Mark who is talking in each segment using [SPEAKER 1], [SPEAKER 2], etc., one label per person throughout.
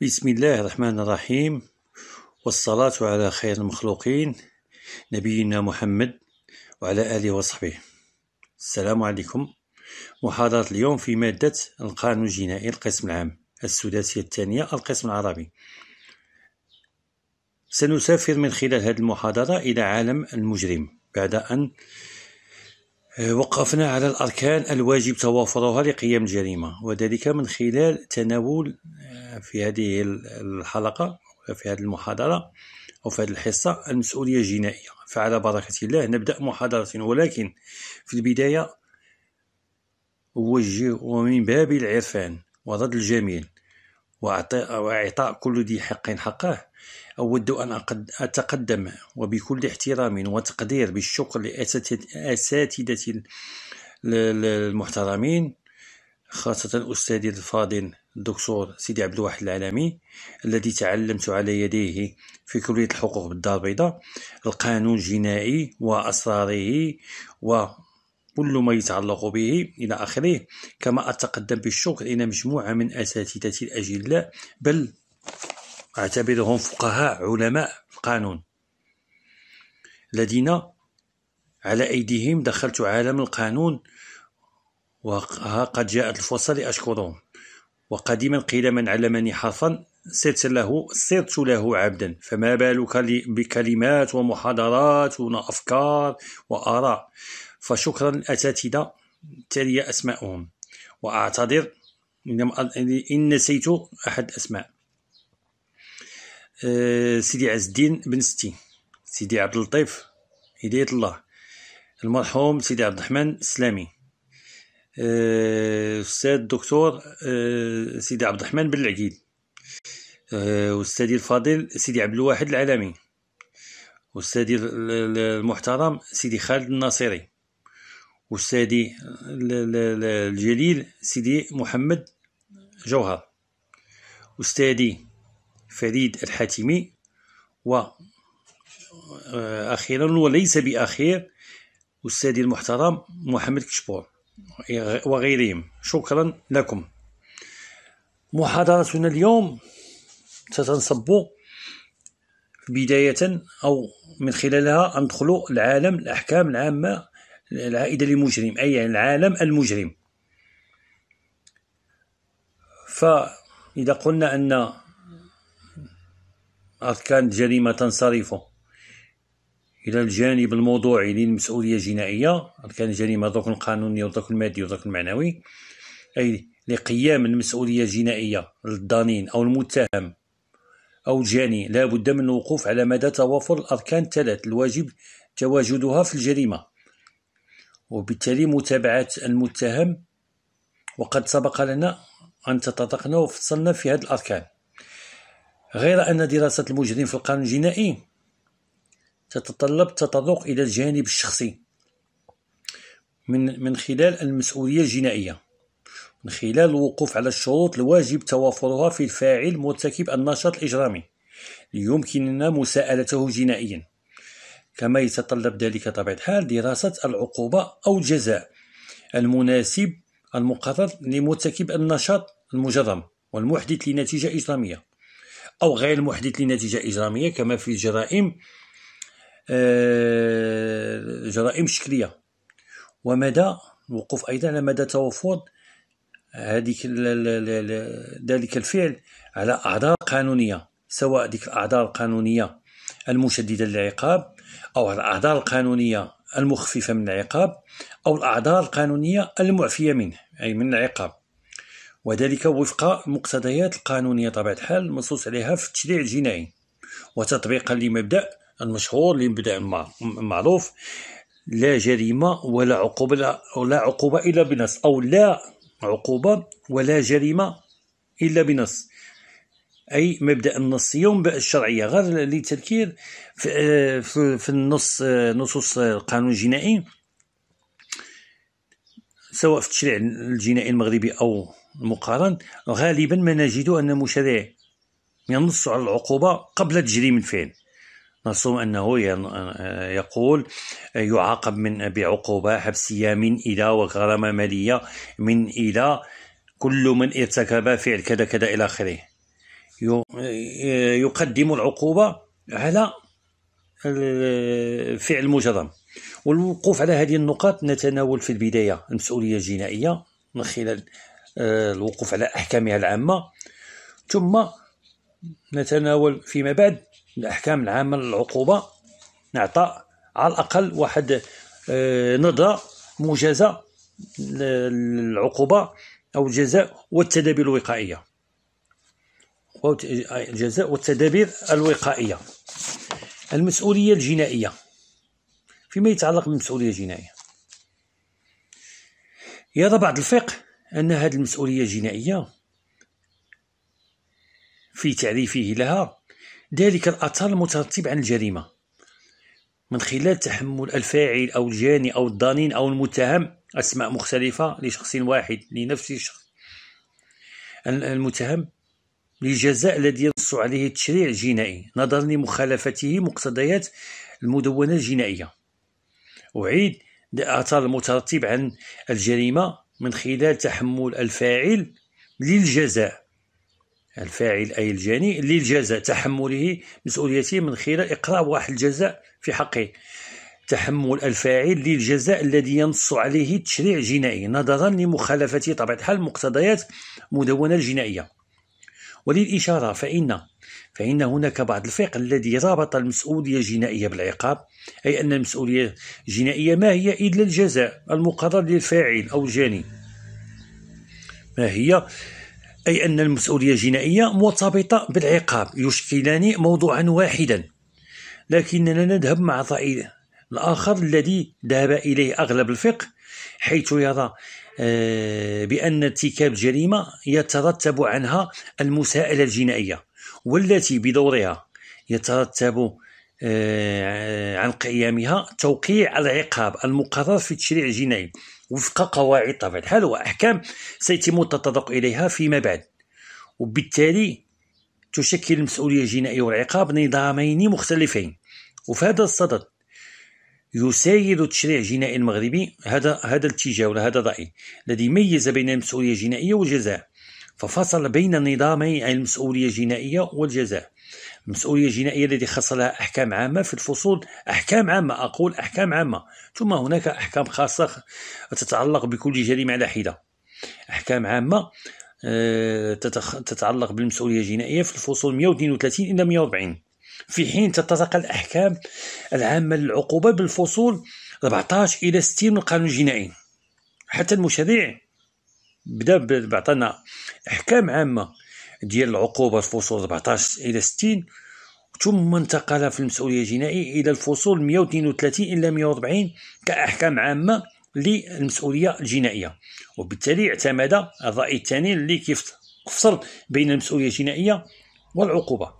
[SPEAKER 1] بسم الله الرحمن الرحيم والصلاة على خير المخلوقين نبينا محمد وعلى آله وصحبه السلام عليكم محاضرة اليوم في مادة القانون الجنائي القسم العام السداسية الثانية القسم العربي سنسافر من خلال هذه المحاضرة إلى عالم المجرم بعد أن آه، وقفنا على الأركان الواجب توافرها لقيام الجريمة وذلك من خلال تناول آه، في هذه الحلقة في هذه المحاضرة أو في هذه الحصة المسؤولية الجنائية فعلى بركة الله نبدأ محاضرة ولكن في البداية أوجه ومن باب العرفان ورد الجميل وإعطاء كل ذي حق حقه أود أن أتقدم وبكل احترام وتقدير بالشكر لأساتذة المحترمين خاصة أستاذي الفاضل الدكتور سيدي عبد الواحد العالمي الذي تعلمت على يديه في كلية الحقوق بالدار البيضاء القانون الجنائي وأسراره و كل ما يتعلق به إلى آخره كما أتقدم بالشكر إلى مجموعة من أساتذتي الأجلاء بل أعتبرهم فقهاء علماء القانون الذين على أيديهم دخلت عالم القانون وها قد جاءت الفرصة لأشكرهم وقديما قيل من علمني حرفا صرت له صرت له عبدا فما بالك بكلمات ومحاضرات وافكار واراء فشكرا الأساتذة تالي أسماءهم وأعتذر إن نسيت أحد أسماء آه، سيدي عز الدين بن ستي سيدي عبد اللطيف هداية الله المرحوم سيدي عبد الرحمن السلامي آه، أستاذ الدكتور آه، سيدي عبد الرحمن بن العقيل أستاذي الفاضل سيدي عبد الواحد العالمي أستاذي المحترم سيدي خالد الناصري أستاذي الجليل سيدي محمد جوهر أستاذي فريد الحاتمي و آه، أخيرا وليس بأخير أستاذي المحترم محمد كشبور وغيرهم شكرا لكم محاضرتنا اليوم ستنصب بداية أو من خلالها ندخل العالم الأحكام العامة العائدة لمجرم أي العالم المجرم فإذا قلنا أن أركان الجريمة تنصرف إلى الجانب الموضوعي للمسؤولية الجنائية أركان الجريمة الركن القانوني والركن المادي والركن المعنوي أي لقيام المسؤولية الجنائية للضنين أو المتهم أو الجاني لا بد من الوقوف على مدى توافر الأركان الثلاث الواجب تواجدها في الجريمة وبالتالي متابعة المتهم وقد سبق لنا أن تطرقنا وفصلنا في هذه الأركان غير أن دراسة المجرم في القانون الجنائي تتطلب التطرق إلى الجانب الشخصي من من خلال المسؤولية الجنائية من خلال الوقوف على الشروط الواجب توافرها في الفاعل مرتكب النشاط الإجرامي ليمكننا مساءلته جنائيا كما يتطلب ذلك طبيعة الحال دراسة العقوبة أو الجزاء المناسب المقرر لمرتكب النشاط المجرم والمحدث لنتيجة إجرامية أو غير المحدث لنتيجة إجرامية كما في الجرائم جرائم الشكلية آه، ومدى الوقوف أيضا على مدى توفر هذيك ذلك الفعل على أعذار قانونية سواء ذيك الأعذار القانونية المشددة للعقاب أو الأعذار القانونية المخففة من العقاب أو الأعذار القانونية المعفية منه أي من العقاب وذلك وفق المقتضيات القانونية طبيعة الحال المنصوص عليها في التشريع الجنائي وتطبيقا لمبدأ المشهور لمبدأ المعروف لا جريمة ولا عقوبة لا عقوبة إلا بنص أو لا عقوبة ولا جريمة إلا بنص أي مبدأ النصية ومبدأ الشرعية غير للتذكير في, في النص نصوص القانون الجنائي سواء في التشريع الجنائي المغربي أو المقارن غالبا ما نجد أن المشرع ينص على العقوبة قبل تجريم الفعل نصوم أنه يقول يعاقب من بعقوبة حبسية من إلى وغرامة مالية من إلى كل من ارتكب فعل كذا كذا إلى آخره يقدم العقوبة على الفعل المجرم والوقوف على هذه النقاط نتناول في البداية المسؤولية الجنائية من خلال آه، الوقوف على أحكامها العامة ثم نتناول فيما بعد الأحكام العامة للعقوبة نعطى على الأقل واحد آه، نظرة موجزة للعقوبة أو الجزاء والتدابير الوقائية الجزاء والتدابير الوقائية المسؤولية الجنائية فيما يتعلق بالمسؤولية الجنائية يرى بعض الفقه أن هذه المسؤولية الجنائية في تعريفه لها ذلك الأثر المترتب عن الجريمة من خلال تحمل الفاعل أو الجاني أو الضنين أو المتهم أسماء مختلفة لشخص واحد لنفس الشخص المتهم للجزاء الذي ينص عليه التشريع الجنائي نظرا لمخالفته مقتضيات المدونة الجنائية أعيد الآثار المترتب عن الجريمة من خلال تحمل الفاعل للجزاء الفاعل أي الجاني للجزاء تحمله مسؤوليته من خلال إقراء واحد الجزاء في حقه تحمل الفاعل للجزاء الذي ينص عليه التشريع الجنائي نظرا لمخالفته طبعا الحال مقتضيات مدونة الجنائية وللإشارة فإن فإن هناك بعض الفقه الذي ربط المسؤولية الجنائية بالعقاب أي أن المسؤولية الجنائية ما هي إلا الجزاء المقرر للفاعل أو الجاني ما هي أي أن المسؤولية الجنائية مرتبطة بالعقاب يشكلان موضوعا واحدا لكننا نذهب مع الرأي الآخر الذي ذهب إليه أغلب الفقه حيث يرى آه، بأن ارتكاب جريمة يترتب عنها المساءلة الجنائية والتي بدورها يترتب آه، عن قيامها توقيع العقاب المقرر في التشريع الجنائي وفق قواعد طبعا الحال وأحكام سيتم التطرق إليها فيما بعد وبالتالي تشكل المسؤولية الجنائية والعقاب نظامين مختلفين وفي هذا الصدد يسايد التشريع الجنائي المغربي هذا هذا الاتجاه ولا هذا الراي الذي ميز بين المسؤوليه الجنائيه والجزاء ففصل بين نظامي المسؤوليه الجنائيه والجزاء المسؤوليه الجنائيه التي خص لها احكام عامه في الفصول احكام عامه اقول احكام عامه ثم هناك احكام خاصه تتعلق بكل جريمه على حده احكام عامه آه، تتعلق بالمسؤوليه الجنائيه في الفصول 132 الى 140 في حين تتطرق الأحكام العامة للعقوبة بالفصول 14 إلى 60 من القانون الجنائي حتى المشرع بدا بعطانا أحكام عامة ديال العقوبة في فصول 14 إلى 60 ثم انتقل في المسؤولية الجنائية إلى الفصول 132 إلى 140 كأحكام عامة للمسؤولية الجنائية وبالتالي اعتمد الرأي الثاني اللي كيفصل بين المسؤولية الجنائية والعقوبة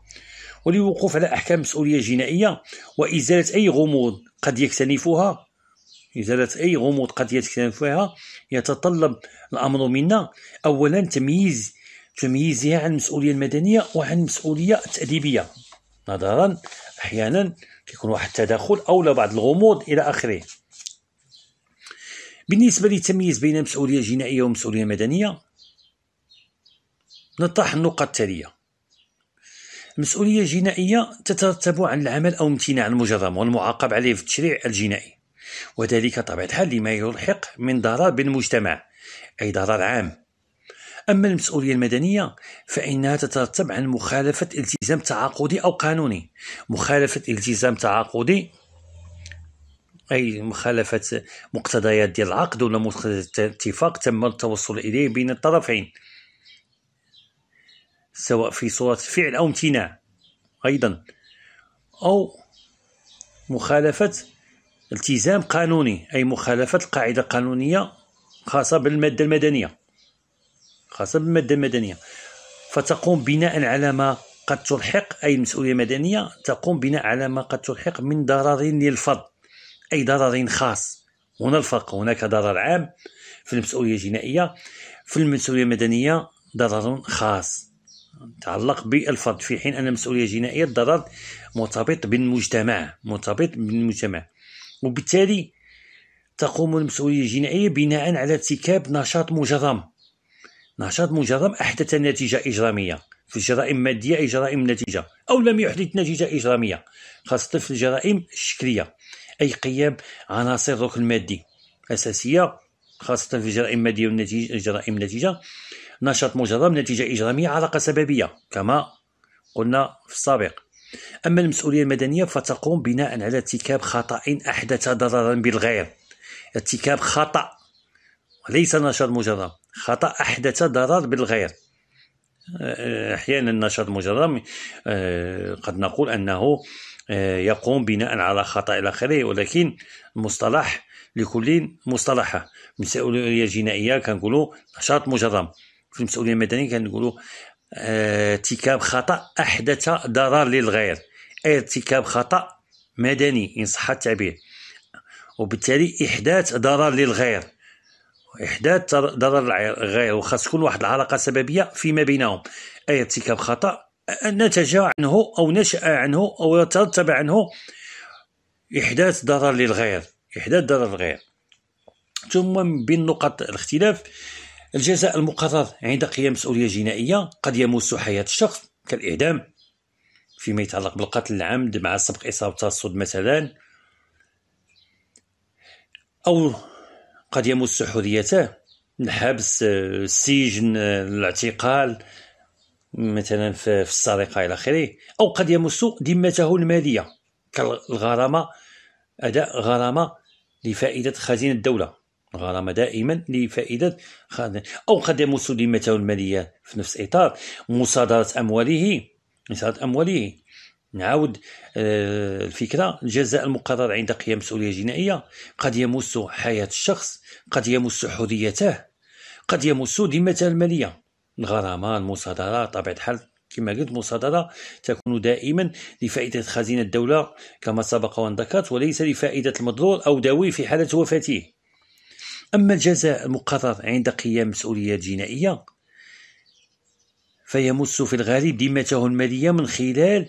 [SPEAKER 1] وللوقوف على أحكام مسؤولية جنائية وإزالة أي غموض قد يكتنفها إزالة أي غموض قد يكتنفها يتطلب الأمر منا أولا تمييز تمييزها عن المسؤولية المدنية وعن المسؤولية التأديبية نظرا أحيانا كيكون واحد التداخل أو بعض الغموض إلى آخره بالنسبة للتمييز بين مسؤولية جنائية ومسؤولية مدنية نطرح النقط التالية مسؤولية جنائية تترتب عن العمل أو امتناع المجرم والمعاقب عليه في التشريع الجنائي وذلك طبعا الحال لما يلحق من ضرر بالمجتمع أي ضرر عام أما المسؤولية المدنية فإنها تترتب عن مخالفة التزام تعاقدي أو قانوني مخالفة التزام تعاقدي أي مخالفة مقتضيات ديال العقد ولا مقتضيات الاتفاق تم التوصل إليه بين الطرفين سواء في صورة فعل أو امتناع أيضا أو مخالفة التزام قانوني أي مخالفة القاعدة القانونية خاصة بالمادة المدنية خاصة بالمادة المدنية فتقوم بناء على ما قد تلحق أي المسؤولية المدنية تقوم بناء على ما قد تلحق من ضرر للفرد أي ضرر خاص هنا الفرق هناك ضرر عام في المسؤولية الجنائية في المسؤولية المدنية ضرر خاص تعلق بالفرد في حين ان المسؤوليه الجنائيه الضرر مرتبط بالمجتمع مرتبط بالمجتمع وبالتالي تقوم المسؤوليه الجنائيه بناء على ارتكاب نشاط مجرم نشاط مجرم احدث نتيجه اجراميه في الجرائم ماديه اي جرائم نتيجه او لم يحدث نتيجه اجراميه خاصه في الجرائم الشكليه اي قيام عناصر الركن المادي اساسيه خاصه في الجرائم الماديه والجرائم النتيجه نشاط مجرم نتيجة إجرامية علاقة سببية كما قلنا في السابق أما المسؤولية المدنية فتقوم بناء على ارتكاب خطأ أحدث ضررا بالغير ارتكاب خطأ ليس نشاط مجرم خطأ أحدث ضرر بالغير أحيانا النشاط المجرم آه، قد نقول أنه آه، يقوم بناء على خطأ إلى آخره ولكن المصطلح لكل مصطلحه مسؤوليه جنائيه كنقولوا نشاط مجرم في المسؤوليه المدنيه كنقولوا آه، ارتكاب خطا احدث ضرر للغير اي ارتكاب خطا مدني ان صح التعبير وبالتالي احداث ضرر للغير احداث ضرر للغير وخاص تكون واحد العلاقه سببيه فيما بينهم اي ارتكاب خطا آه، نتج عنه او نشا عنه او ترتب عنه احداث ضرر للغير احداث ضرر للغير ثم بين نقط الاختلاف الجزاء المقرر عند قيام مسؤولية جنائية قد يمس حياة الشخص كالإعدام فيما يتعلق بالقتل العمد مع سبق إصابة الصد مثلا أو قد يمس حريته الحبس السجن آه، آه، الاعتقال مثلا في السرقة إلى آخره أو قد يمس ذمته المالية كالغرامة أداء غرامة لفائدة خزينة الدولة غرامه دائما لفائده خادم او خدم سلمته الماليه في نفس اطار مصادره امواله مصادره امواله نعاود آه، الفكره الجزاء المقرر عند قيام مسؤوليه جنائيه قد يمس حياه الشخص قد يمس حريته قد يمس ذمته الماليه الغرامه المصادره طبيعه الحال كما قلت مصادره تكون دائما لفائدة خزينة الدولة كما سبق وان ذكرت وليس لفائدة المضرور أو داويه في حالة وفاته أما الجزاء المقرر عند قيام مسؤولية جنائية فيمس في الغالب ذمته المالية من خلال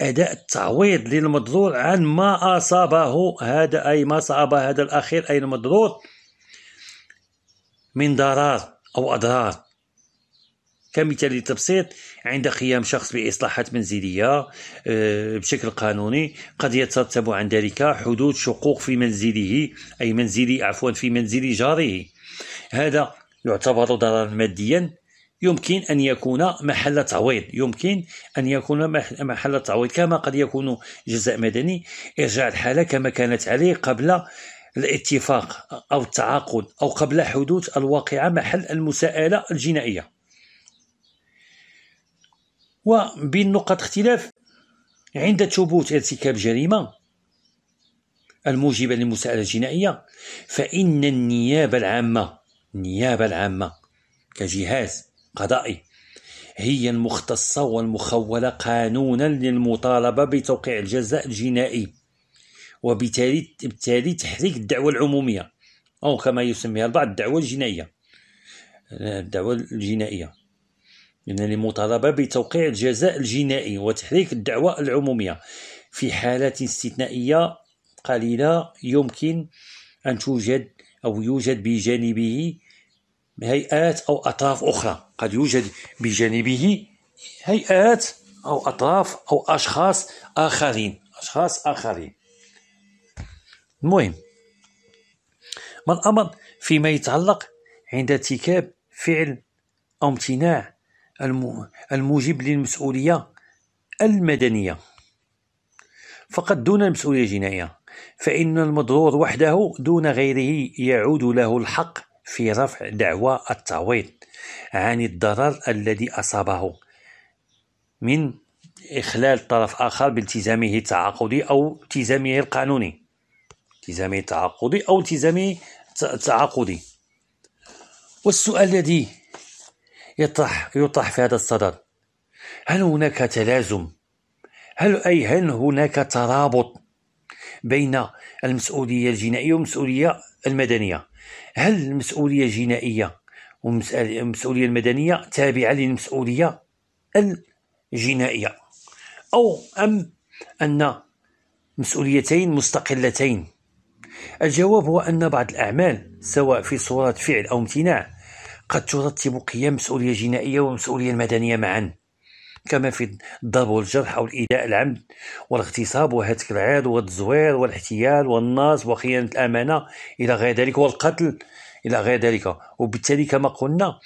[SPEAKER 1] أداء التعويض للمضرور عن ما أصابه هذا أي ما صعب هذا الأخير أي المضرور من ضرر أو أضرار كمثال للتبسيط عند قيام شخص بإصلاحات منزلية آه، بشكل قانوني قد يترتب عن ذلك حدوث شقوق في منزله أي منزل عفوا في منزل جاره هذا يعتبر ضررا ماديا يمكن أن يكون محل تعويض يمكن أن يكون محل تعويض كما قد يكون جزاء مدني إرجاع الحالة كما كانت عليه قبل الاتفاق أو التعاقد أو قبل حدوث الواقعة محل المساءلة الجنائية وبين نقط اختلاف عند ثبوت ارتكاب جريمة الموجبة للمساءلة الجنائية فإن النيابة العامة النيابة العامة كجهاز قضائي هي المختصة والمخولة قانونا للمطالبة بتوقيع الجزاء الجنائي وبالتالي بالتالي تحريك الدعوة العمومية أو كما يسميها البعض الدعوة الجنائية الدعوة الجنائية من المطالبة بتوقيع الجزاء الجنائي وتحريك الدعوة العمومية في حالات استثنائية قليلة يمكن أن توجد أو يوجد بجانبه هيئات أو أطراف أخرى قد يوجد بجانبه هيئات أو أطراف أو أشخاص آخرين أشخاص آخرين المهم ما الأمر فيما يتعلق عند ارتكاب فعل أو امتناع الموجب للمسؤولية المدنية فقط دون المسؤولية الجنائية فإن المضرور وحده دون غيره يعود له الحق في رفع دعوى التعويض عن الضرر الذي أصابه من إخلال طرف آخر بالتزامه التعاقدي أو التزامه القانوني التزامه التعاقدي أو التزامه التعاقدي والسؤال الذي يطرح يطرح في هذا الصدد هل هناك تلازم هل أي هل هناك ترابط بين المسؤولية الجنائية والمسؤولية المدنية هل المسؤولية الجنائية والمسؤولية المدنية تابعة للمسؤولية الجنائية أو أم أن مسؤوليتين مستقلتين الجواب هو أن بعض الأعمال سواء في صورة فعل أو امتناع قد ترتب قيام مسؤولية جنائية ومسؤولية مدنية معا كما في الضرب والجرح او الايذاء العمد والاغتصاب وهتك العاد والتزوير والاحتيال والنصب وخيانة الأمانة إلى غير ذلك والقتل إلى غير ذلك وبالتالي كما قلنا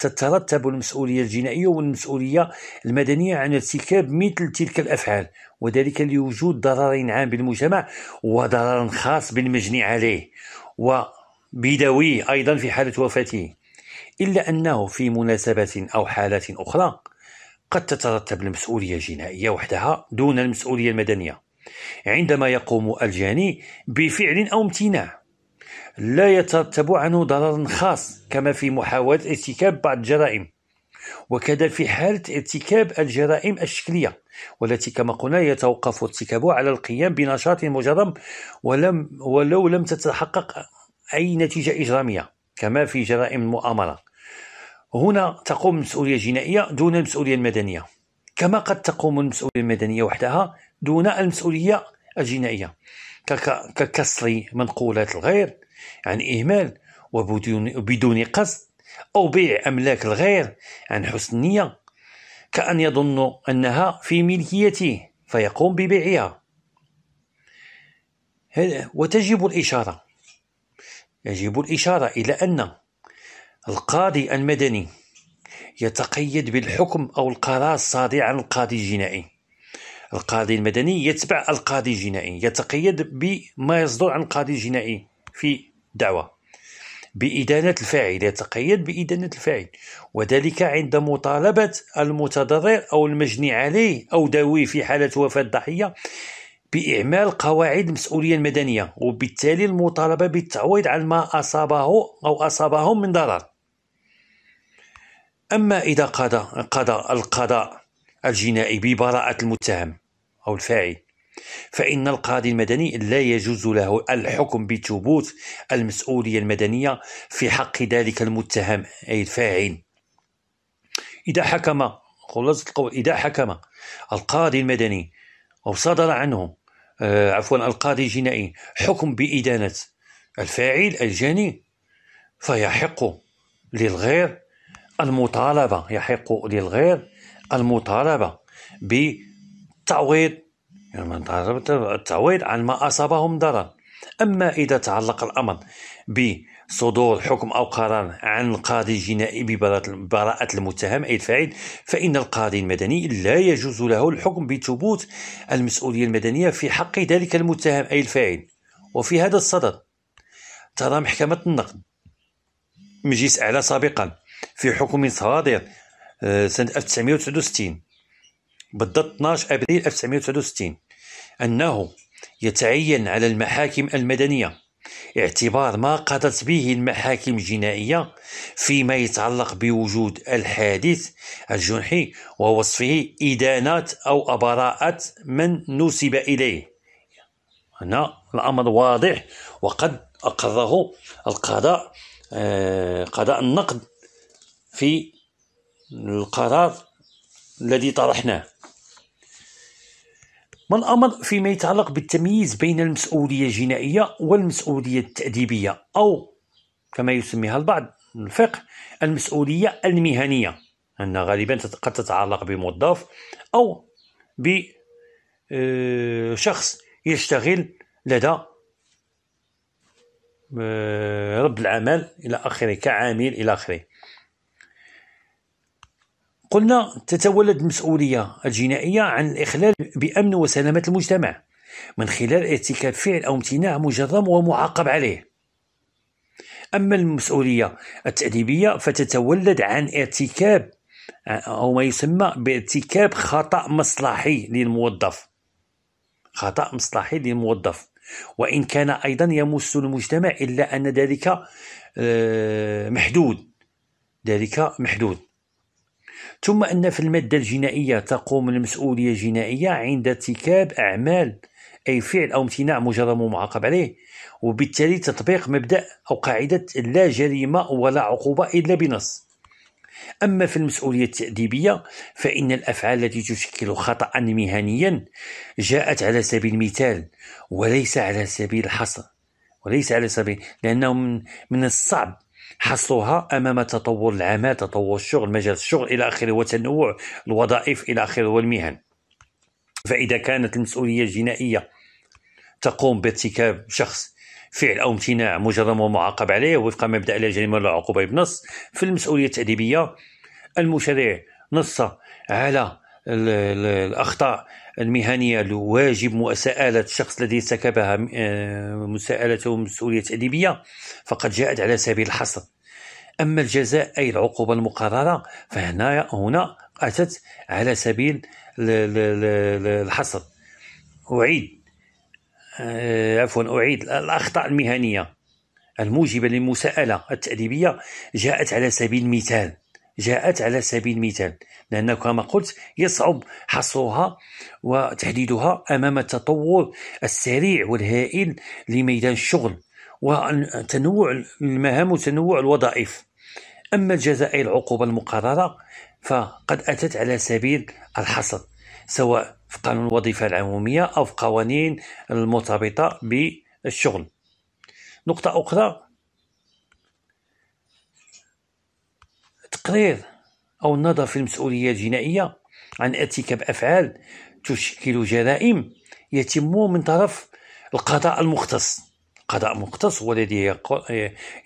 [SPEAKER 1] تترتب المسؤولية الجنائية والمسؤولية المدنية عن ارتكاب مثل تلك الأفعال وذلك لوجود ضرر عام بالمجتمع وضرر خاص بالمجني عليه و بدوي أيضا في حالة وفاته إلا أنه في مناسبة أو حالات أخرى قد تترتب المسؤولية الجنائية وحدها دون المسؤولية المدنية عندما يقوم الجاني بفعل أو امتناع لا يترتب عنه ضرر خاص كما في محاولة ارتكاب بعض الجرائم وكذا في حالة ارتكاب الجرائم الشكلية والتي كما قلنا يتوقف ارتكابها على القيام بنشاط مجرم ولم ولو لم تتحقق أي نتيجة إجرامية كما في جرائم المؤامرة هنا تقوم المسؤولية الجنائية دون المسؤولية المدنية كما قد تقوم المسؤولية المدنية وحدها دون المسؤولية الجنائية ككسر منقولات الغير عن يعني إهمال وبدون قصد أو بيع أملاك الغير عن حسن نية كأن يظن أنها في ملكيته فيقوم ببيعها وتجب الإشارة يجب الإشارة إلى أن القاضي المدني يتقيد بالحكم أو القرار الصادر عن القاضي الجنائي القاضي المدني يتبع القاضي الجنائي يتقيد بما يصدر عن القاضي الجنائي في دعوة بإدانة الفاعل يتقيد بإدانة الفاعل وذلك عند مطالبة المتضرر أو المجني عليه أو داويه في حالة وفاة الضحية بإعمال قواعد المسؤولية المدنية وبالتالي المطالبة بالتعويض عن ما أصابه أو أصابهم من ضرر أما إذا قضى قضى القضاء الجنائي ببراءة المتهم أو الفاعل فإن القاضي المدني لا يجوز له الحكم بثبوت المسؤولية المدنية في حق ذلك المتهم أي الفاعل إذا حكم خلاصة القول إذا حكم القاضي المدني أو صدر عنه آه، عفوا القاضي الجنائي حكم بإدانة الفاعل الجاني فيحق للغير المطالبة يحق للغير المطالبة بالتعويض يعني التعويض عن ما أصابهم ضرر أما إذا تعلق الأمر ب صدور حكم أو قرار عن القاضي الجنائي ببراءة المتهم أي الفاعل فإن القاضي المدني لا يجوز له الحكم بثبوت المسؤولية المدنية في حق ذلك المتهم أي الفاعل وفي هذا الصدد ترى محكمة النقد مجلس أعلى سابقا في حكم صادر آه، سنة 1969 بالضبط 12 أبريل 1969 أنه يتعين على المحاكم المدنية اعتبار ما قضت به المحاكم الجنائية فيما يتعلق بوجود الحادث الجنحي ووصفه إدانات أو أبراءات من نسب إليه هنا الأمر واضح وقد أقره القضاء آه، قضاء النقد في القرار الذي طرحناه ما الأمر فيما يتعلق بالتمييز بين المسؤولية الجنائية والمسؤولية التأديبية أو كما يسميها البعض الفقه المسؤولية المهنية أن غالبا قد تتعلق بموظف أو بشخص آه، يشتغل لدى آه، رب العمل إلى آخره كعامل إلى آخره قلنا تتولد المسؤولية الجنائية عن الإخلال بأمن وسلامة المجتمع من خلال ارتكاب فعل أو امتناع مجرم ومعاقب عليه أما المسؤولية التأديبية فتتولد عن ارتكاب أو ما يسمى بارتكاب خطأ مصلحي للموظف خطأ مصلحي للموظف وإن كان أيضا يمس المجتمع إلا أن ذلك آه، محدود ذلك محدود ثم أن في المادة الجنائية تقوم المسؤولية الجنائية عند ارتكاب أعمال أي فعل أو امتناع مجرم ومعاقب عليه وبالتالي تطبيق مبدأ أو قاعدة لا جريمة ولا عقوبة إلا بنص أما في المسؤولية التأديبية فإن الأفعال التي تشكل خطأ مهنيا جاءت على سبيل المثال وليس على سبيل الحصر وليس على سبيل لأنه من, من الصعب حصلوها امام تطور العمل تطور الشغل مجال الشغل الى اخره وتنوع الوظائف الى اخره والمهن فاذا كانت المسؤوليه الجنائيه تقوم بارتكاب شخص فعل او امتناع مجرم ومعاقب عليه وفق مبدا لا جريمه ولا عقوبه بنص المسؤوليه التاديبيه المشرع نص على الأخطاء المهنية الواجب مساءله الشخص الذي ارتكبها آه، مساءلته مسؤولية تأديبية فقد جاءت على سبيل الحصر أما الجزاء أي العقوبة المقررة فهنا هنا أتت على سبيل الحصر أعيد آه، عفوا أعيد الأخطاء المهنية الموجبة للمساءلة التأديبية جاءت على سبيل المثال جاءت على سبيل المثال لأن كما قلت يصعب حصرها وتحديدها أمام التطور السريع والهائل لميدان الشغل وتنوع المهام وتنوع الوظائف أما الجزائر العقوبة المقررة فقد أتت على سبيل الحصر سواء في قانون الوظيفة العمومية أو في قوانين المرتبطة بالشغل نقطة أخرى التقرير أو النظر في المسؤولية الجنائية عن ارتكاب أفعال تشكل جرائم يتم من طرف القضاء المختص القضاء المختص هو الذي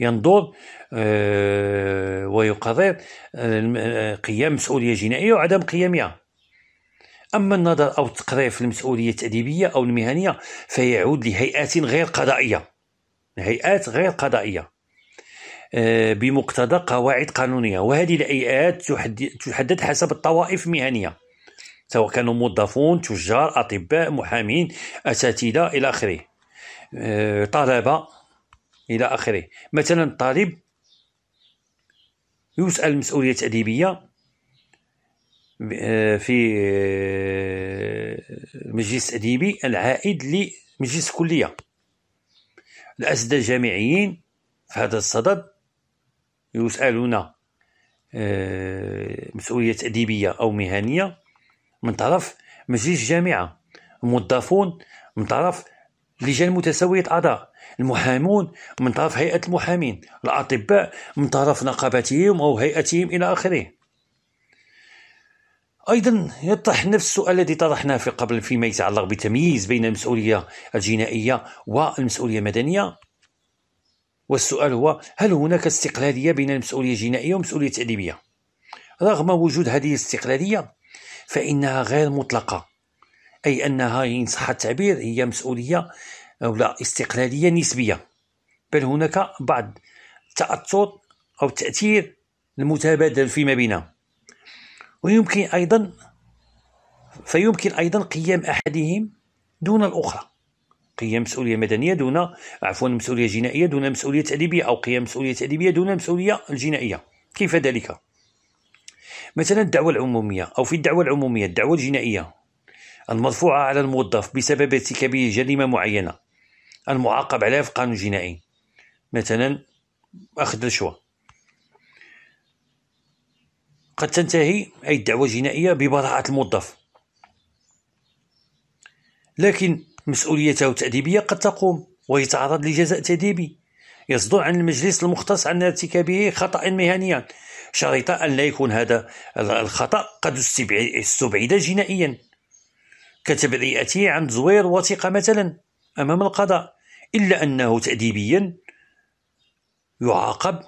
[SPEAKER 1] ينظر آه، ويقرر آه، قيام مسؤولية جنائية وعدم قيامها أما النظر أو التقرير في المسؤولية التأديبية أو المهنية فيعود لهيئات غير قضائية هيئات غير قضائية آه، بمقتضى قواعد قانونية وهذه الهيئات تحدد حسب الطوائف المهنية سواء كانوا موظفون تجار أطباء محامين أساتذة إلى آخره آه، طلبة إلى آخره مثلا الطالب يسأل مسؤوليه تاديبيه آه، في المجلس التأديبي العائد لمجلس الكلية الاسد الجامعيين في هذا الصدد يسألون آه، مسؤولية أديبية أو مهنية من طرف مجلس الجامعة الموظفون من طرف لجان متساوية الأعضاء المحامون من طرف هيئة المحامين الأطباء من طرف نقابتهم أو هيئتهم إلى آخره أيضا يطرح نفس السؤال الذي طرحناه في قبل فيما يتعلق بتمييز بين المسؤولية الجنائية والمسؤولية المدنية والسؤال هو هل هناك استقلالية بين المسؤولية الجنائية والمسؤولية التأديبية رغم وجود هذه الاستقلالية فإنها غير مطلقة أي أنها إن صح التعبير هي مسؤولية أو لا استقلالية نسبية بل هناك بعض التأثر أو التأثير المتبادل فيما بينها ويمكن أيضا فيمكن أيضا قيام أحدهم دون الأخرى قيام مسؤوليه مدنيه دون عفوا مسؤوليه جنائيه دون مسؤوليه تاديبيه او قيام مسؤوليه تاديبيه دون مسؤولية الجنائيه كيف ذلك مثلا الدعوه العموميه او في الدعوه العموميه الدعوه الجنائيه المرفوعه على الموظف بسبب ارتكابه جريمه معينه المعاقب عليها في قانون جنائي مثلا اخذ رشوه قد تنتهي أي الدعوة الجنائية ببراءة الموظف لكن مسؤوليته التأديبية قد تقوم ويتعرض لجزاء تأديبي يصدر عن المجلس المختص عن ارتكابه خطأ مهنيا شرط أن لا يكون هذا الخطأ قد استبعد جنائيا كتبرئته عن زوير وثيقة مثلا أمام القضاء إلا أنه تأديبيا يعاقب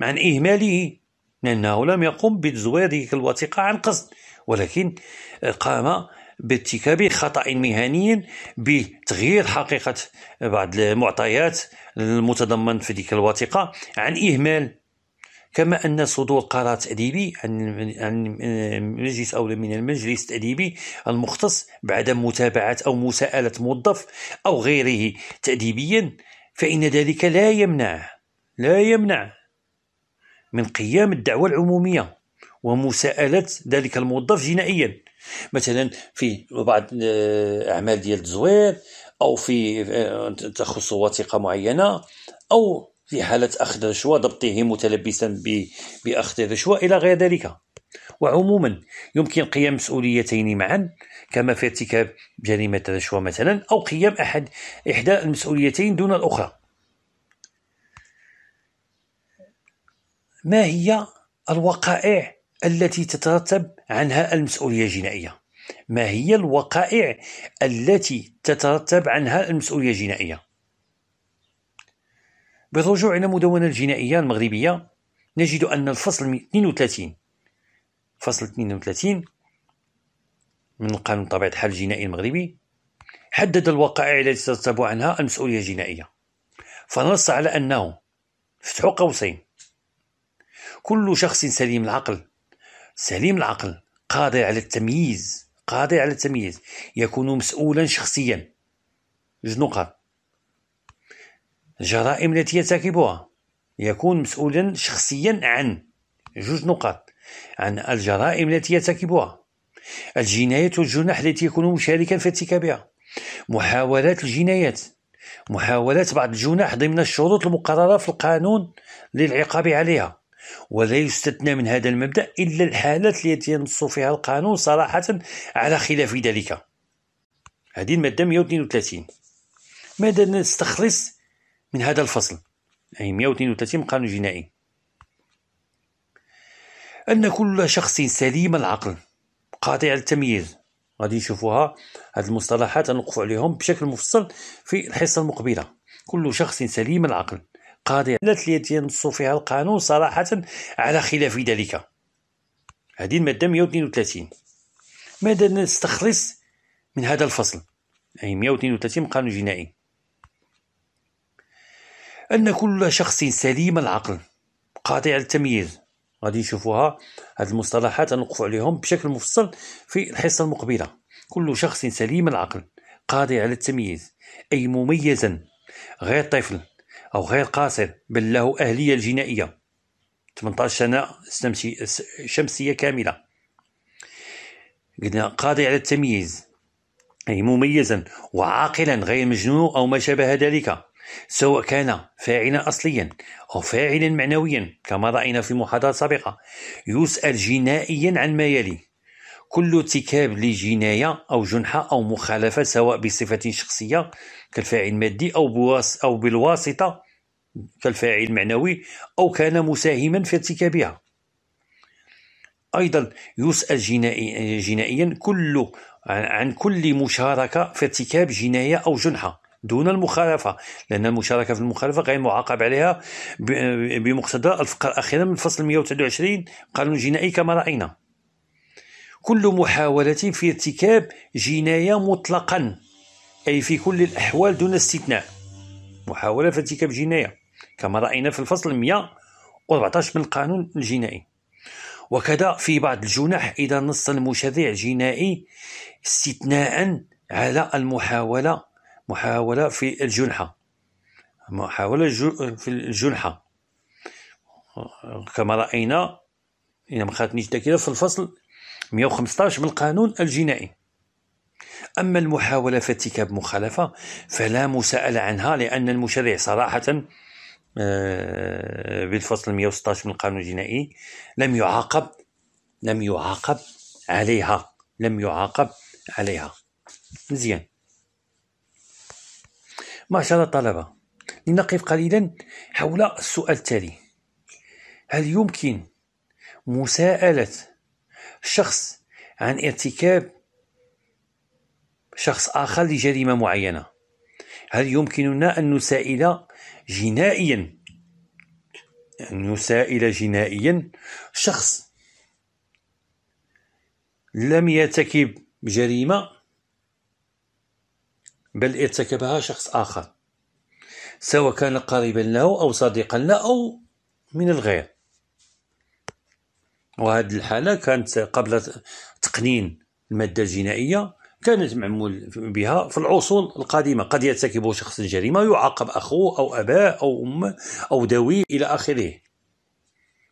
[SPEAKER 1] عن إهماله لأنه لم يقم بتزوير الوثيقة عن قصد ولكن قام بارتكاب خطأ مهني بتغيير حقيقة بعض المعطيات المتضمن في تلك الوثيقة عن إهمال كما ان صدور قرار تاديبي عن عن مجلس او من المجلس التاديبي المختص بعدم متابعه او مساءله موظف او غيره تاديبيا فان ذلك لا يمنع لا يمنع من قيام الدعوه العموميه ومساءله ذلك الموظف جنائيا مثلا في بعض الاعمال آه، ديال التزوير او في آه، تخص وثيقه معينه او في حاله اخذ رشوه ضبطه متلبسا باخذ الرشوه الى غير ذلك وعموما يمكن قيام مسؤوليتين معا كما في ارتكاب جريمه الرشوه مثلا او قيام احد احدى المسؤوليتين دون الاخرى ما هي الوقائع التي تترتب عنها المسؤولية الجنائية ما هي الوقائع التي تترتب عنها المسؤولية الجنائية بالرجوع إلى المدونة الجنائية المغربية نجد أن الفصل 32 فصل 32 من قانون طبيعة الحال الجنائي المغربي حدد الوقائع التي تترتب عنها المسؤولية الجنائية فنص على أنه فتح قوسين كل شخص سليم العقل سليم العقل قادر على التمييز قادر على التمييز يكون مسؤولا شخصيا جوج نقط الجرائم التي يرتكبها يكون مسؤولا شخصيا عن جوج نقاط عن الجرائم التي يرتكبها الجنايات والجنح التي يكون مشاركا في ارتكابها محاولات الجنايات محاولات بعض الجنح ضمن الشروط المقررة في القانون للعقاب عليها ولا يستثنى من هذا المبدأ إلا الحالات التي ينص فيها القانون صراحة على خلاف ذلك هذه المادة 132 ماذا نستخلص من هذا الفصل أي 132 من القانون الجنائي أن كل شخص سليم العقل قاطع التمييز غادي نشوفوها هذه المصطلحات نوقفوا عليهم بشكل مفصل في الحصة المقبلة كل شخص سليم العقل على التي ينص فيها القانون صراحة على خلاف ذلك هذه المادة 132 ماذا نستخلص من هذا الفصل أي 132 من القانون الجنائي أن كل شخص سليم العقل قاطع التمييز غادي نشوفوها هاد المصطلحات نوقف عليهم بشكل مفصل في الحصة المقبلة كل شخص سليم العقل قادر على التمييز أي مميزا غير طفل أو غير قاصر بل له أهلية الجنائية 18 سنة شمسية كاملة قلنا قاضي على التمييز أي مميزا وعاقلا غير مجنون أو ما شابه ذلك سواء كان فاعلا أصليا أو فاعلا معنويا كما رأينا في المحاضرة السابقة يسأل جنائيا عن ما يلي كل ارتكاب لجناية أو جنحة أو مخالفة سواء بصفة شخصية كالفاعل المادي أو أو بالواسطة كالفاعل المعنوي أو كان مساهما في ارتكابها أيضا يسأل جنائي جنائيا كل عن كل مشاركة في ارتكاب جناية أو جنحة دون المخالفة لأن المشاركة في المخالفة غير معاقب عليها بمقتضى الفقرة الأخيرة من الفصل 129 قانون جنائي كما رأينا كل محاولة في ارتكاب جناية مطلقا أي في كل الأحوال دون استثناء محاولة في ارتكاب جناية كما رأينا في الفصل 114 من القانون الجنائي وكذا في بعض الجنح إذا نص المشرع الجنائي استثناء على المحاولة محاولة في الجنحة محاولة في الجنحة كما رأينا إذا ما خاتنيش ذاكره في الفصل 115 من القانون الجنائي أما المحاولة في ارتكاب مخالفة فلا مساءلة عنها لأن المشرع صراحة آه، بالفصل 116 من القانون الجنائي لم يعاقب لم يعاقب عليها لم يعاقب عليها مزيان ما شاء الله طلبة لنقف قليلا حول السؤال التالي هل يمكن مساءلة شخص عن ارتكاب شخص آخر لجريمة معينة هل يمكننا أن نسائل جنائيا أن يسائل جنائيا شخص لم يرتكب جريمة بل ارتكبها شخص آخر سواء كان قريبا له أو صديقا له أو من الغير وهذه الحالة كانت قبل تقنين المادة الجنائية كانت معمول بها في العصور القديمة قد يرتكب شخص جريمة يعاقب أخوه أو أباه أو أمه أو دويه إلى آخره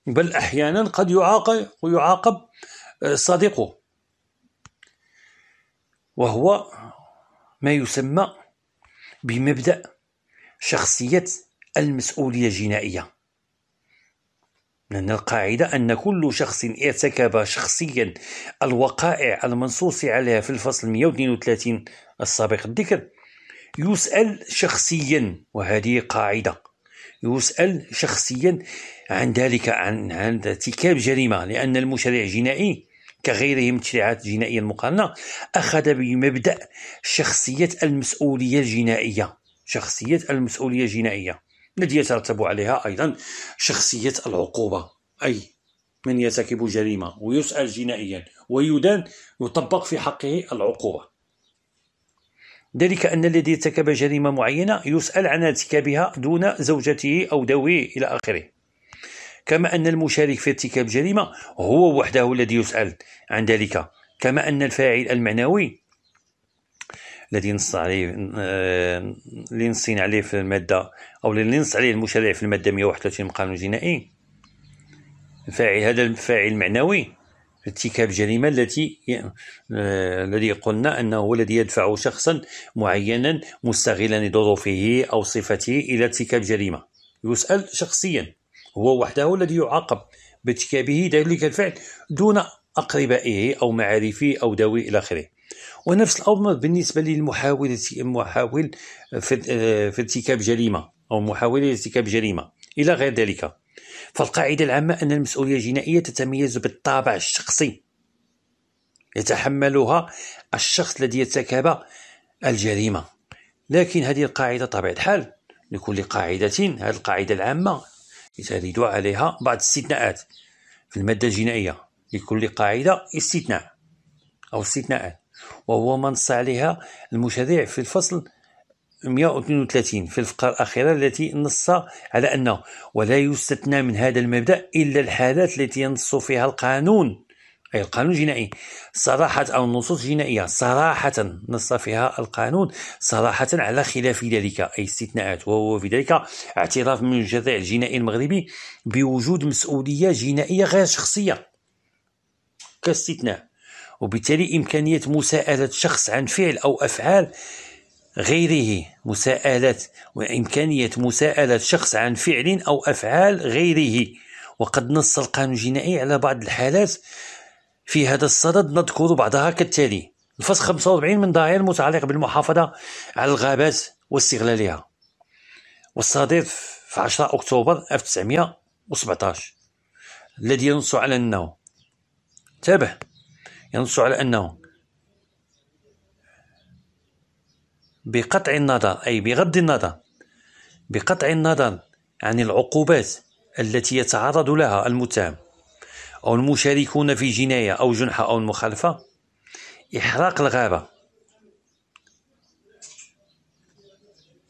[SPEAKER 1] بل أحيانا قد يعاقب يعاقب آه، صديقه وهو ما يسمى بمبدأ شخصية المسؤولية الجنائية لأن القاعدة أن كل شخص ارتكب شخصيا الوقائع المنصوص عليها في الفصل 132 السابق الذكر يسأل شخصيا وهذه قاعدة يسأل شخصيا عن ذلك عن عند ارتكاب جريمة لأن المشرع الجنائي كغيره من التشريعات الجنائية المقارنة أخذ بمبدأ شخصية المسؤولية الجنائية شخصية المسؤولية الجنائية الذي يترتب عليها أيضا شخصية العقوبة أي من يرتكب جريمة ويسأل جنائيا ويدان يطبق في حقه العقوبة ذلك أن الذي ارتكب جريمة معينة يسأل عن ارتكابها دون زوجته أو ذويه إلى آخره كما أن المشارك في ارتكاب جريمة هو وحده الذي يسأل عن ذلك كما أن الفاعل المعنوي الذي نص عليه آه، اللي نصين عليه في الماده او اللي نص عليه المشرع في الماده 131 من القانون الجنائي الفاعل هذا الفاعل المعنوي ارتكاب جريمه التي آه، الذي قلنا انه هو الذي يدفع شخصا معينا مستغلا لظروفه او صفته الى ارتكاب جريمه يسال شخصيا هو وحده الذي يعاقب بارتكابه ذلك الفعل دون اقربائه او معارفه او ذوي الى اخره ونفس الامر بالنسبه للمحاوله محاول آه، في ارتكاب جريمه او محاوله ارتكاب جريمه الى غير ذلك فالقاعده العامه ان المسؤوليه الجنائيه تتميز بالطابع الشخصي يتحملها الشخص الذي ارتكب الجريمه لكن هذه القاعده طبيعه الحال لكل قاعده هذه القاعده العامه يترد عليها بعض الاستثناءات في الماده الجنائيه لكل قاعده استثناء او استثناءات وهو ما نص عليها المشرع في الفصل 132 في الفقرة الأخيرة التي نص على أنه ولا يستثنى من هذا المبدأ إلا الحالات التي ينص فيها القانون أي القانون الجنائي صراحة أو النصوص الجنائية صراحة نص فيها القانون صراحة على خلاف ذلك أي استثناءات وهو في ذلك اعتراف من الجذع الجنائي المغربي بوجود مسؤولية جنائية غير شخصية كاستثناء وبالتالي إمكانية مساءلة شخص عن فعل أو أفعال غيره مساءلة وإمكانية مساءلة شخص عن فعل أو أفعال غيره وقد نص القانون الجنائي على بعض الحالات في هذا الصدد نذكر بعضها كالتالي الفصل 45 من ضرائب المتعلق بالمحافظة على الغابات واستغلالها والصادر في 10 أكتوبر 1917 الذي ينص على أنه تابع ينص على أنه بقطع النظر أي بغض النظر بقطع النظر عن العقوبات التي يتعرض لها المتهم أو المشاركون في جناية أو جنحة أو المخالفة إحراق الغابة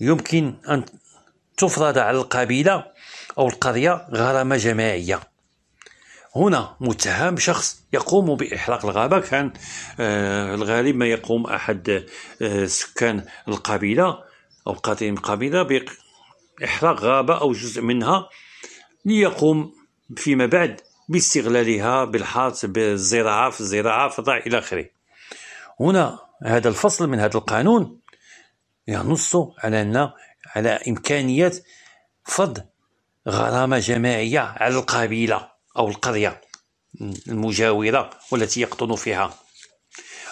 [SPEAKER 1] يمكن أن تفرض على القبيلة أو القرية غرامة جماعية هنا متهم شخص يقوم بإحراق الغابة كان آه، الغالب ما يقوم أحد آه، سكان القبيلة أو قاتل القبيلة بإحراق غابة أو جزء منها ليقوم فيما بعد باستغلالها بالحرث بالزراعة في الزراعة فضع إلى آخره هنا هذا الفصل من هذا القانون ينص على أن على إمكانية فض غرامة جماعية على القبيلة أو القرية المجاورة والتي يقطن فيها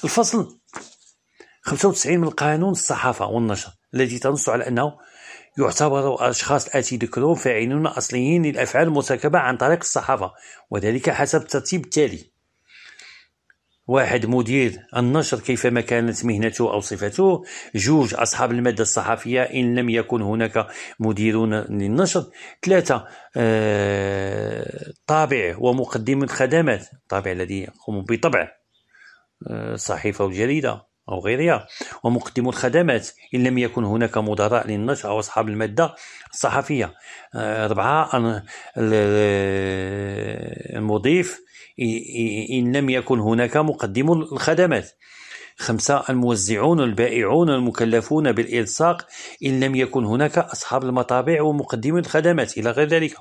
[SPEAKER 1] الفصل 95 من القانون الصحافة والنشر الذي تنص على أنه يعتبر الأشخاص الآتي ذكرهم فاعلون أصليين للأفعال المرتكبة عن طريق الصحافة وذلك حسب الترتيب التالي واحد مدير النشر كيفما كانت مهنته أو صفته جوج أصحاب المادة الصحفية إن لم يكن هناك مديرون للنشر ثلاثة آه، طابع ومقدم الخدمات الطابع الذي يقوم بطبع آه، صحيفة وجريدة أو غيرها ومقدم الخدمات إن لم يكن هناك مدراء للنشر أو أصحاب المادة الصحفية أربعة آه، المضيف إن لم يكن هناك مقدم الخدمات خمسة الموزعون البائعون المكلفون بالإلصاق إن لم يكن هناك أصحاب المطابع ومقدمي الخدمات إلى غير ذلك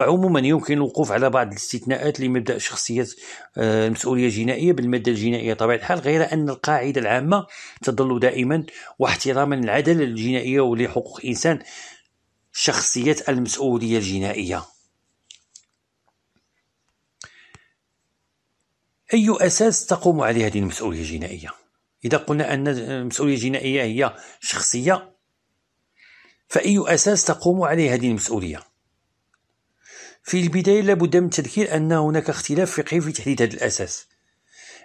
[SPEAKER 1] عموما يمكن الوقوف على بعض الاستثناءات لمبدا شخصيه آه، المسؤوليه الجنائيه بالماده الجنائيه طبيعه الحال غير ان القاعده العامه تظل دائما واحتراما للعداله الجنائيه ولحقوق الانسان شخصيه المسؤوليه الجنائيه اي اساس تقوم عليه هذه المسؤوليه الجنائيه اذا قلنا ان المسؤوليه الجنائيه هي شخصيه فاي اساس تقوم عليه هذه المسؤوليه في البداية لابد من التذكير أن هناك اختلاف فقهي في تحديد هذا الأساس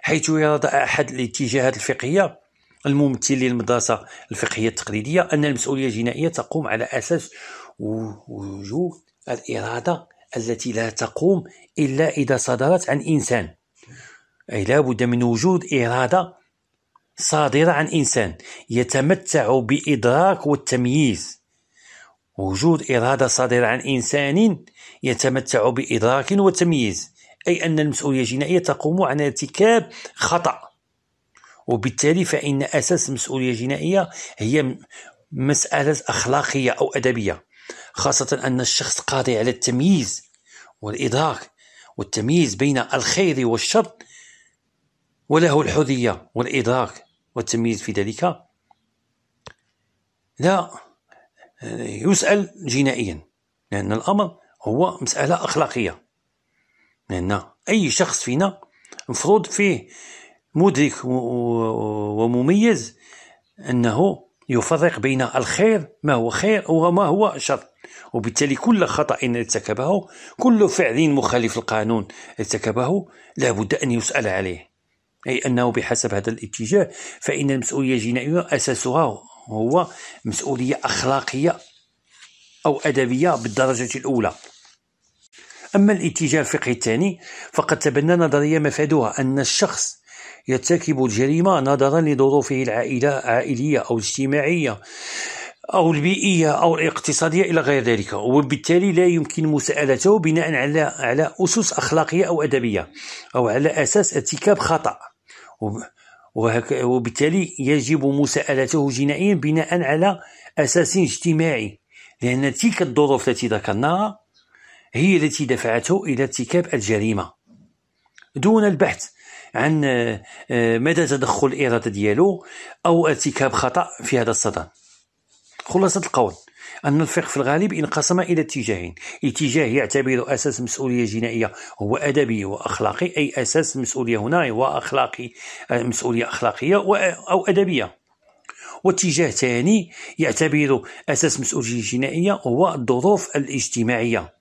[SPEAKER 1] حيث يرى أحد الاتجاهات الفقهية الممثل للمدرسة الفقهية التقليدية أن المسؤولية الجنائية تقوم على أساس وجود الإرادة التي لا تقوم إلا إذا صدرت عن إنسان أي لابد من وجود إرادة صادرة عن إنسان يتمتع بإدراك والتمييز وجود إرادة صادرة عن إنسان يتمتع بإدراك وتمييز أي أن المسؤولية الجنائية تقوم عن ارتكاب خطأ وبالتالي فإن أساس المسؤولية الجنائية هي مسألة أخلاقية أو أدبية خاصة أن الشخص قادر على التمييز والإدراك والتمييز بين الخير والشر وله الحرية والإدراك والتمييز في ذلك لا يسأل جنائيا لأن الأمر هو مسألة أخلاقية لأن أي شخص فينا مفروض فيه مدرك ومميز أنه يفرق بين الخير ما هو خير وما هو شر وبالتالي كل خطأ ارتكبه كل فعل مخالف القانون ارتكبه لابد أن يسأل عليه أي أنه بحسب هذا الاتجاه فإن المسؤولية الجنائية أساسها هو مسؤولية أخلاقية أو أدبية بالدرجة الأولى أما الاتجاه الفقهي الثاني فقد تبنى نظرية مفادها أن الشخص يرتكب الجريمة نظرا لظروفه العائلة عائلية أو اجتماعية أو البيئية أو الاقتصادية إلى غير ذلك وبالتالي لا يمكن مساءلته بناء على على أسس أخلاقية أو أدبية أو على أساس ارتكاب خطأ وبالتالي يجب مساءلته جنائيا بناء على أساس اجتماعي لأن تلك الظروف التي ذكرناها هي التي دفعته إلى ارتكاب الجريمة دون البحث عن آه، آه، مدى تدخل الإرادة ديالو أو ارتكاب خطأ في هذا الصدد خلاصة القول أن الفقه في الغالب انقسم إلى اتجاهين اتجاه يعتبر أساس مسؤولية جنائية هو أدبي وأخلاقي أي أساس مسؤولية هنا هو اخلاقي آه، مسؤولية أخلاقية أو أدبية واتجاه ثاني يعتبر أساس مسؤولية جنائية هو الظروف الاجتماعية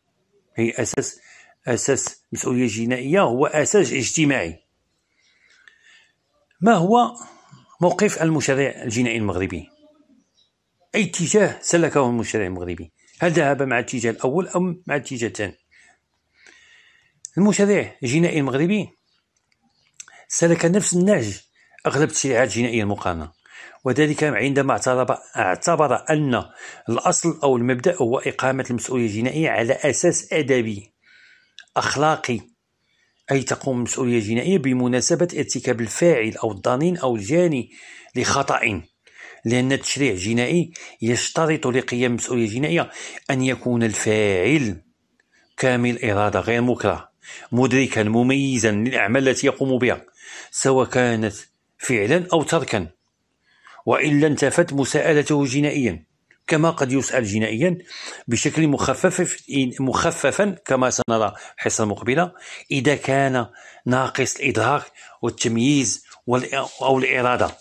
[SPEAKER 1] هي أساس أساس مسؤولية جنائية هو أساس اجتماعي ما هو موقف المشرع الجنائي المغربي أي اتجاه سلكه المشرع المغربي هل ذهب مع الاتجاه الأول ام مع الاتجاه الثاني المشرع الجنائي المغربي سلك نفس النهج أغلب التشريعات الجنائية المقامه وذلك عندما اعتبر, اعتبر أن الأصل أو المبدأ هو إقامة المسؤولية الجنائية على أساس أدبي أخلاقي أي تقوم المسؤولية الجنائية بمناسبة ارتكاب الفاعل أو الضنين أو الجاني لخطأ لأن التشريع الجنائي يشترط لقيام المسؤولية الجنائية أن يكون الفاعل كامل إرادة غير مكره مدركا مميزا للأعمال التي يقوم بها سواء كانت فعلا أو تركا وإلا انتفت مساءلته جنائيا كما قد يسأل جنائيا بشكل مخفف مخففا كما سنرى الحصة المقبلة إذا كان ناقص الإدراك والتمييز أو الإرادة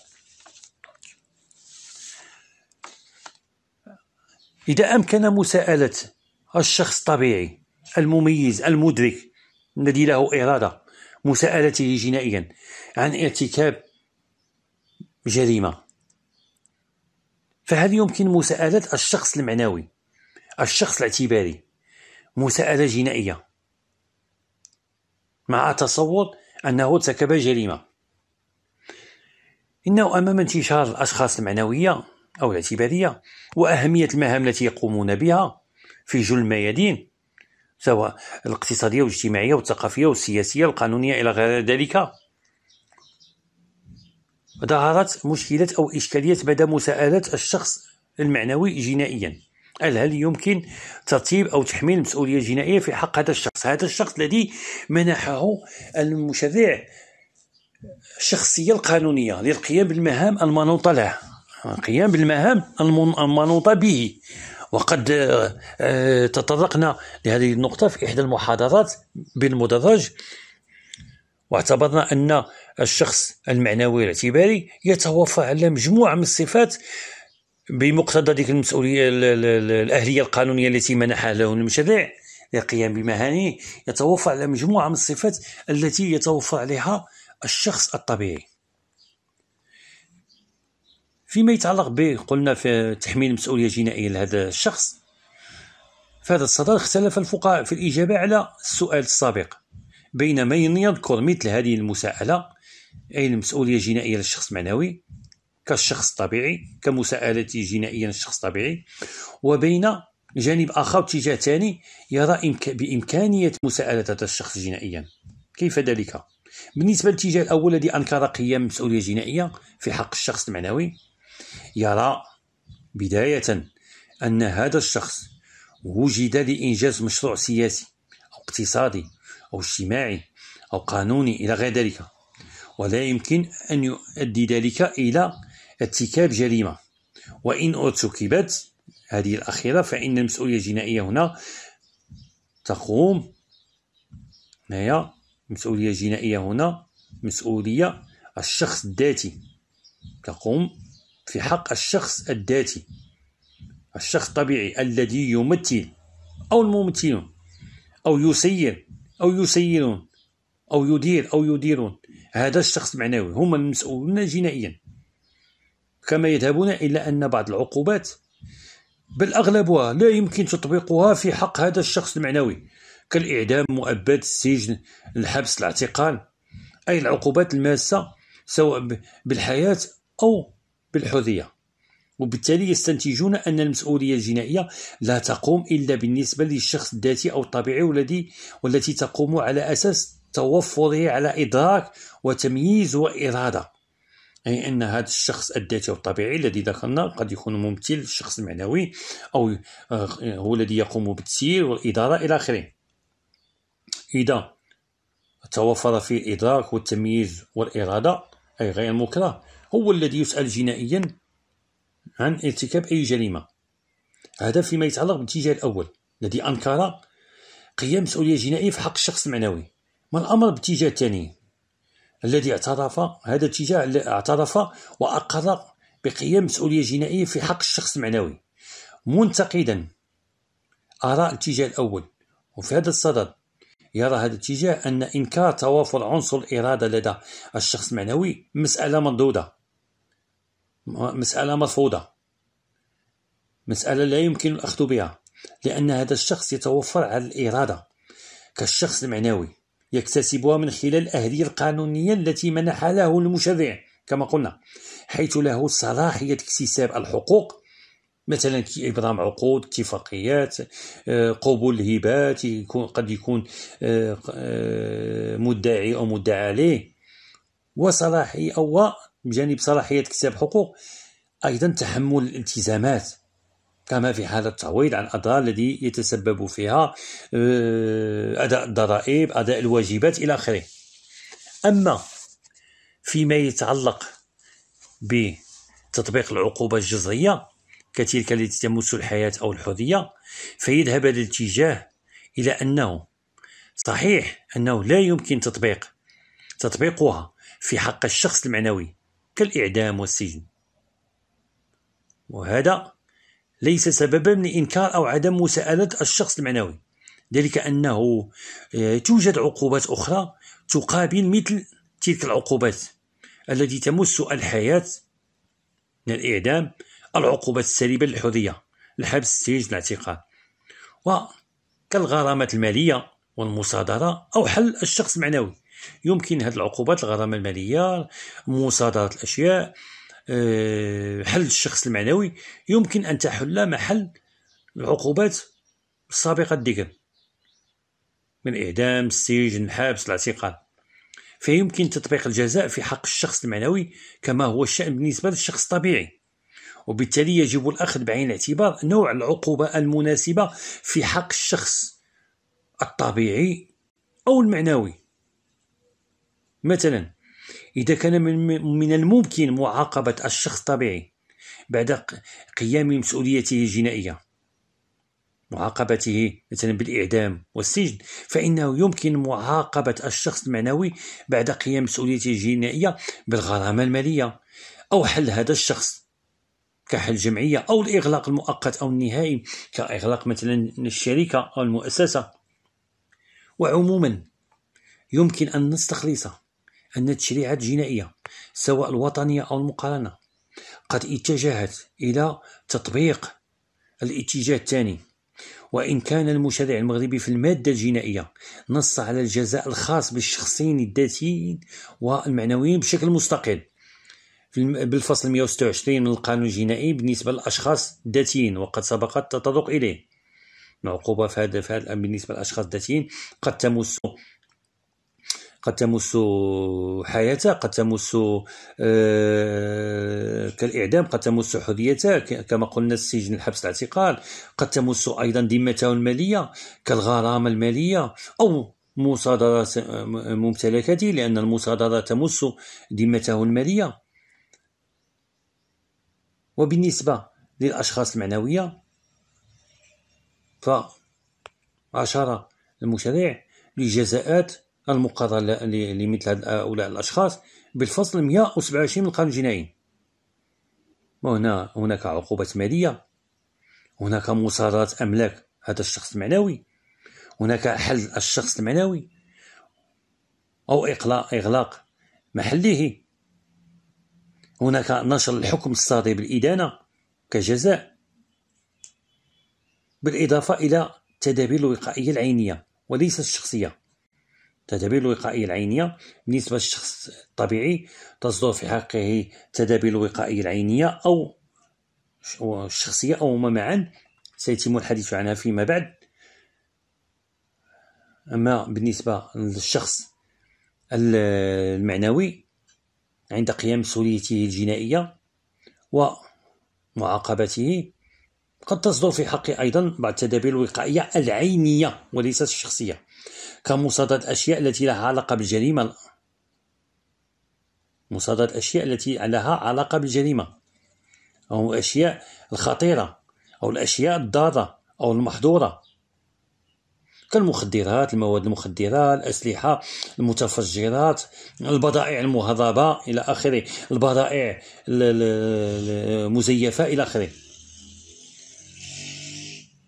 [SPEAKER 1] إذا أمكن مساءلة الشخص الطبيعي المميز المدرك الذي له إرادة مساءلته جنائيا عن ارتكاب جريمة فهل يمكن مساءلة الشخص المعنوي الشخص الاعتباري مساءلة جنائية مع تصور أنه ارتكب جريمة إنه أمام انتشار الأشخاص المعنوية أو الاعتبارية وأهمية المهام التي يقومون بها في جل الميادين سواء الاقتصادية والاجتماعية والثقافية والسياسية القانونية إلى غير ذلك ظهرت مشكلة أو إشكالية مدى مساءلة الشخص المعنوي جنائيا هل هل يمكن ترتيب أو تحميل المسؤولية الجنائية في حق هذا الشخص هذا الشخص الذي منحه المشرع الشخصية القانونية للقيام بالمهام المنوطة له القيام بالمهام المنوطة به وقد آه، تطرقنا لهذه النقطة في إحدى المحاضرات بالمدرج واعتبرنا أن الشخص المعنوي الاعتباري يتوافى على مجموعة من الصفات بمقتضى ديك المسؤولية الأهلية القانونية التي منحها له المشاريع للقيام بمهامه يتوافى على مجموعة من الصفات التي يتوفى عليها الشخص الطبيعي فيما يتعلق به قلنا في تحميل مسؤولية جنائية لهذا الشخص في هذا الصدد اختلف الفقهاء في الإجابة على السؤال السابق بين من يذكر مثل هذه المساءلة أي المسؤولية الجنائية للشخص المعنوي كالشخص الطبيعي كمساءلة جنائيا للشخص الطبيعي وبين جانب آخر اتجاه ثاني يرى بإمكانية مساءلة هذا الشخص جنائيا كيف ذلك؟ بالنسبة للاتجاه الأول الذي أنكر قيام المسؤولية الجنائية في حق الشخص المعنوي يرى بداية أن هذا الشخص وجد لإنجاز مشروع سياسي أو اقتصادي أو اجتماعي أو قانوني إلى غير ذلك ولا يمكن أن يؤدي ذلك إلى ارتكاب جريمة وإن ارتكبت هذه الأخيرة فإن المسؤولية الجنائية هنا تقوم هنايا مسؤولية جنائية هنا مسؤولية الشخص الذاتي تقوم في حق الشخص الذاتي الشخص الطبيعي الذي يمثل أو الممثلون أو يسير أو يسيرون أو يدير أو يديرون هذا الشخص معنوي هما المسؤولون جنائيا كما يذهبون إلى أن بعض العقوبات بل أغلبها لا يمكن تطبيقها في حق هذا الشخص المعنوي كالإعدام مؤبد السجن الحبس الاعتقال أي العقوبات الماسة سواء بالحياة أو بالحذية وبالتالي يستنتجون أن المسؤولية الجنائية لا تقوم إلا بالنسبة للشخص الذاتي أو الطبيعي والذي والتي تقوم على أساس توفره على إدراك وتمييز وإرادة أي أن هذا الشخص الذاتي الطبيعي الذي ذكرنا قد يكون ممثل الشخص المعنوي أو آه، هو الذي يقوم بالتسيير والإدارة إلى آخره إذا توفر فيه الإدراك والتمييز والإرادة أي غير المكره هو الذي يسأل جنائيا عن ارتكاب أي جريمة هذا فيما يتعلق بالاتجاه الأول الذي أنكر قيام مسؤولية جنائية في حق الشخص المعنوي ما الأمر باتجاه الثاني الذي اعترف هذا الاتجاه اعترف وأقر بقيام مسؤولية جنائية في حق الشخص المعنوي منتقدا آراء الاتجاه الأول وفي هذا الصدد يرى هذا الاتجاه أن إنكار توافر عنصر الإرادة لدى الشخص المعنوي مسألة مردودة مسألة مرفوضة مسألة لا يمكن الأخذ بها لأن هذا الشخص يتوفر على الإرادة كالشخص المعنوي يكتسبها من خلال الأهدية القانونية التي منحها له المشرع كما قلنا حيث له صلاحية اكتساب الحقوق مثلا ابرام عقود اتفاقيات آه، قبول الهبات يكون قد يكون آه، آه، مدعي او مدعى عليه وصلاحي او بجانب صلاحيه اكتساب حقوق ايضا تحمل الالتزامات كما في حالة التعويض عن الأضرار الذي يتسبب فيها آه، أداء الضرائب أداء الواجبات إلى آخره أما فيما يتعلق بتطبيق العقوبة الجزئية كتلك التي تمس الحياة أو الحرية فيذهب الاتجاه إلى أنه صحيح أنه لا يمكن تطبيق تطبيقها في حق الشخص المعنوي كالإعدام والسجن وهذا ليس سببا لإنكار أو عدم مساءلة الشخص المعنوي ذلك أنه آه، توجد عقوبات أخرى تقابل مثل تلك العقوبات التي تمس الحياة من الإعدام العقوبات السلبة للحرية الحبس السجن الاعتقال وكالغرامات المالية والمصادرة أو حل الشخص المعنوي يمكن هذه العقوبات الغرامة المالية مصادرة الأشياء حل الشخص المعنوي يمكن أن تحل محل العقوبات السابقة ديك من إعدام السجن الحبس الاعتقال فيمكن تطبيق الجزاء في حق الشخص المعنوي كما هو الشأن بالنسبة للشخص الطبيعي وبالتالي يجب الأخذ بعين الاعتبار نوع العقوبة المناسبة في حق الشخص الطبيعي أو المعنوي مثلا إذا كان من الممكن معاقبة الشخص الطبيعي بعد قيام مسؤوليته الجنائية معاقبته مثلا بالإعدام والسجن فإنه يمكن معاقبة الشخص المعنوي بعد قيام مسؤوليته الجنائية بالغرامة المالية أو حل هذا الشخص كحل جمعية أو الإغلاق المؤقت أو النهائي كإغلاق مثلا الشركة أو المؤسسة وعموما يمكن أن نستخلص أن التشريعات الجنائية سواء الوطنية أو المقارنة قد اتجهت إلى تطبيق الاتجاه الثاني وإن كان المشرع المغربي في المادة الجنائية نص على الجزاء الخاص بالشخصين الذاتيين والمعنويين بشكل مستقل بالفصل 126 من القانون الجنائي بالنسبة للأشخاص الذاتيين وقد سبق التطرق إليه العقوبة في هذا بالنسبة للأشخاص الذاتيين قد تمس قد تمس حياته آه، قد تمس كالإعدام قد تمس حريته كما قلنا السجن الحبس الاعتقال قد تمس أيضا ذمته المالية كالغرامة المالية أو مصادرة آه، ممتلكاته لأن المصادرة تمس ذمته المالية وبالنسبة للأشخاص المعنوية فأشار المشرع لجزاءات المقاضاة لمثل هؤلاء الأشخاص بالفصل 127 من القانون الجنائي وهنا هناك عقوبات مالية هناك مصادرة أملاك هذا الشخص المعنوي هناك حل الشخص المعنوي أو إغلاق, إغلاق محله هناك نشر الحكم الصادر بالإدانة كجزاء بالإضافة إلى التدابير الوقائية العينية وليس الشخصية تدابير الوقائية العينية بالنسبة للشخص الطبيعي تصدر في حقه تدابير الوقائية العينية أو الشخصية أو ما معا سيتم الحديث عنها فيما بعد أما بالنسبة للشخص المعنوي عند قيام مسؤوليته الجنائية ومعاقبته قد تصدر في حقه أيضا بعض التدابير الوقائية العينية وليست الشخصية كمصادرة أشياء التي لها علاقة بالجريمة مصادرة أشياء التي لها علاقة بالجريمة أو الأشياء الخطيرة أو الأشياء الضارة أو المحظورة كالمخدرات المواد المخدرة الأسلحة المتفجرات البضائع المهضبة إلى آخره البضائع المزيفة إلى آخره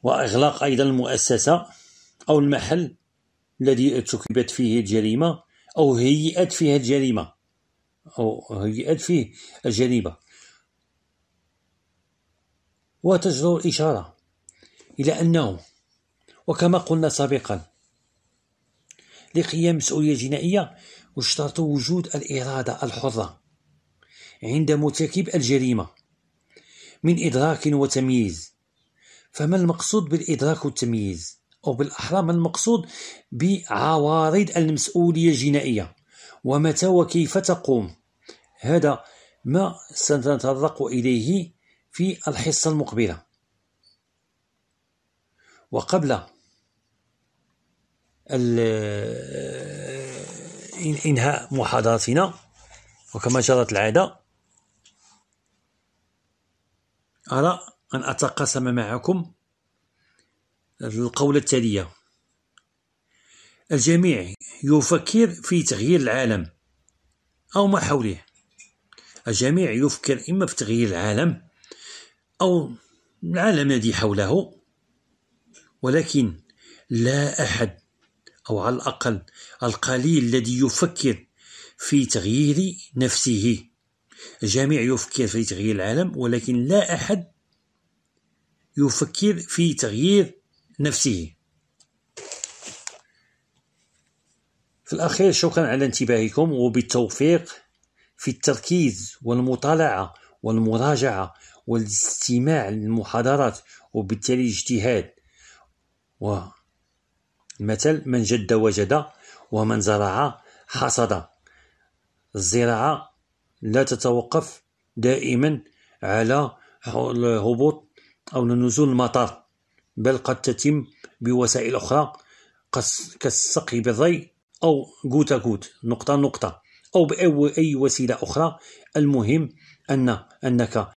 [SPEAKER 1] وإغلاق أيضا المؤسسة أو المحل الذي ارتكبت فيه الجريمة أو هيئت فيها الجريمة أو هيئت فيه الجريمة وتجدر الإشارة إلى أنه وكما قلنا سابقا لقيام مسؤولية جنائية يشترط وجود الإرادة الحرة عند مرتكب الجريمة من إدراك وتمييز فما المقصود بالإدراك والتمييز أو بالأحرى ما المقصود بعوارض المسؤولية الجنائية ومتى وكيف تقوم هذا ما سنتطرق إليه في الحصة المقبلة وقبل إنهاء محاضرتنا وكما جرت العادة أرى أن أتقاسم معكم القولة التالية الجميع يفكر في تغيير العالم أو ما حوله الجميع يفكر إما في تغيير العالم أو العالم الذي حوله ولكن لا أحد أو على الأقل القليل الذي يفكر في تغيير نفسه الجميع يفكر في تغيير العالم ولكن لا أحد يفكر في تغيير نفسه في الأخير شكرا على انتباهكم وبالتوفيق في التركيز والمطالعة والمراجعة والاستماع للمحاضرات وبالتالي الاجتهاد ومثل من جد وجد ومن زرع حصد الزراعة لا تتوقف دائما على الهبوط أو نزول المطر بل قد تتم بوسائل أخرى كالسقي بالري أو جوتا جوت نقطة نقطة أو بأي وسيلة أخرى المهم أن أنك